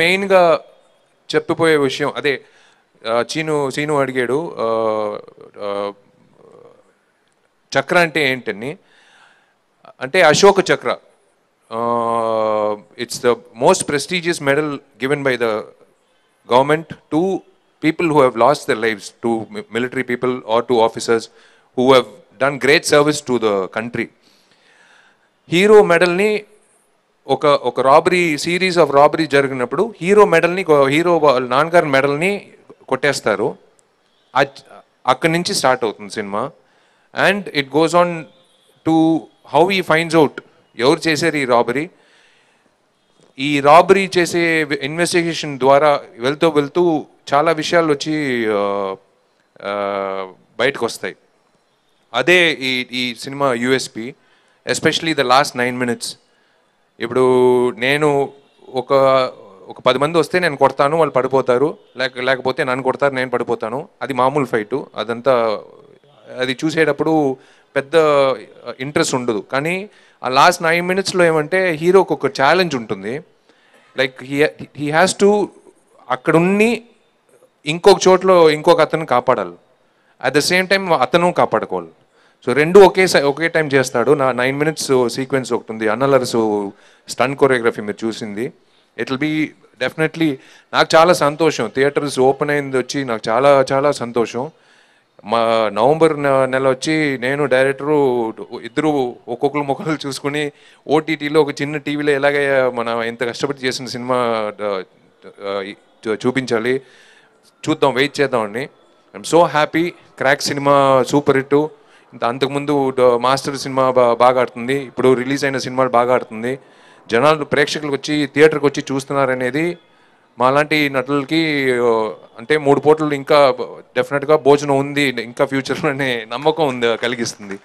మెయిన్గా చెప్పిపోయే విషయం అదే చీను చీను అడిగాడు చక్ర అంటే ఏంటని అంటే Ashoka Chakra it's the most prestigious medal given by the government to people who have lost the lifes to military people or to officers who have done great service to the country hero మెడల్ని ఒక ఒక robbery series of robbery జరిగినప్పుడు hero మెడల్ని hero నాన్నగారి మెడల్ని కొట్టేస్తారు అక్కడి నుంచి స్టార్ట్ అవుతుంది cinema and it goes on to how he finds out ఎవరు చేశారు ఈ రాబరీ ఈ రాబరీ చేసే ఇన్వెస్టిగేషన్ ద్వారా వెళ్తూ వెళ్తూ చాలా విషయాలు వచ్చి బయటకు వస్తాయి అదే ఈ ఈ cinema USP especially the last nine minutes ఇప్పుడు నేను ఒక ఒక పది మంది వస్తే నేను కొడతాను వాళ్ళు పడిపోతారు లేక లేకపోతే నన్ను కొడతారు నేను పడిపోతాను అది మామూలు ఫైటు అదంతా అది చూసేటప్పుడు పెద్ద ఇంట్రెస్ట్ ఉండదు కానీ ఆ లాస్ట్ నైన్ మినిట్స్లో ఏమంటే హీరోకి ఒక ఛాలెంజ్ ఉంటుంది like he he has to అక్కడున్ని ఇంకొక చోట్లో ఇంకొక అతను కాపాడాలి అట్ ద సేమ్ టైం అతను కాపాడుకోవాలి సో రెండు ఒకే ఒకే టైం చేస్తాడు నా నైన్ మినిట్స్ సీక్వెన్స్ ఒకటి ఉంది అన్నలర్స్ స్టన్ కొరియోగ్రఫీ మీరు చూసింది ఇట్ విల్ బీ డెఫినెట్లీ నాకు చాలా సంతోషం థియేటర్స్ ఓపెన్ అయింది వచ్చి నాకు చాలా చాలా సంతోషం మా నవంబర్ నెల వచ్చి నేను డైరెక్టరు ఇద్దరు ఒక్కొక్కరు ముఖాలు చూసుకుని ఓటీటీలో ఒక చిన్న టీవీలో ఎలాగ మనం ఎంత కష్టపడి చేసిన సినిమా చూపించాలి చూద్దాం వెయిట్ చేద్దామండి I'm so happy Krack cinema super hit అంతకుముందు మాస్టర్ సినిమా బాగా ఆడుతుంది ఇప్పుడు రిలీజ్ అయిన సినిమాలు బాగా ఆడుతుంది జనాలు ప్రేక్షకులకు వచ్చి థియేటర్కి వచ్చి చూస్తున్నారనేది మా లాంటి నటులకి అంటే మూడు పోట్లు ఇంకా డెఫినెట్గా భోజనం ఉంది ఇంకా ఫ్యూచర్లోనే నమ్మకం ఉంది కలిగిస్తుంది